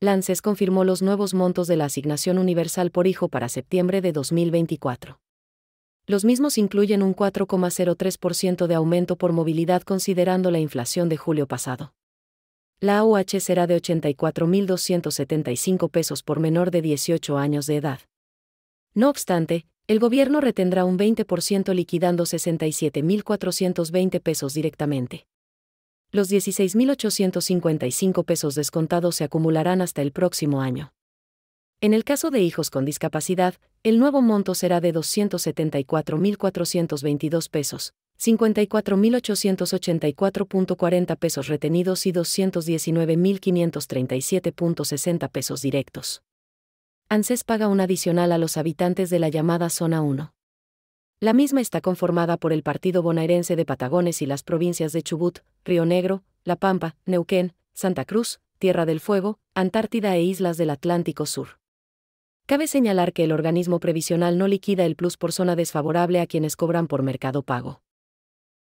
Lances confirmó los nuevos montos de la asignación universal por hijo para septiembre de 2024. Los mismos incluyen un 4,03% de aumento por movilidad considerando la inflación de julio pasado. La AUH será de 84.275 pesos por menor de 18 años de edad. No obstante, el gobierno retendrá un 20% liquidando 67.420 pesos directamente los 16.855 pesos descontados se acumularán hasta el próximo año. En el caso de hijos con discapacidad, el nuevo monto será de 274.422 pesos, 54.884.40 pesos retenidos y 219.537.60 pesos directos. ANSES paga un adicional a los habitantes de la llamada Zona 1. La misma está conformada por el Partido Bonaerense de Patagones y las provincias de Chubut, Río Negro, La Pampa, Neuquén, Santa Cruz, Tierra del Fuego, Antártida e Islas del Atlántico Sur. Cabe señalar que el organismo previsional no liquida el plus por zona desfavorable a quienes cobran por mercado pago.